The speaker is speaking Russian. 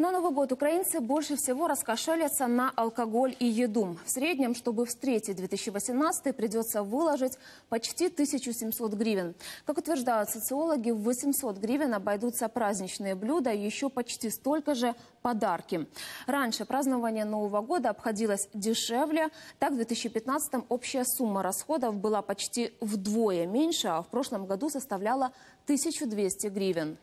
На Новый год украинцы больше всего раскошелятся на алкоголь и еду. В среднем, чтобы встретить 2018, придется выложить почти 1700 гривен. Как утверждают социологи, в 800 гривен обойдутся праздничные блюда и еще почти столько же подарки. Раньше празднование Нового года обходилось дешевле. Так, в 2015 общая сумма расходов была почти вдвое меньше, а в прошлом году составляла 1200 гривен.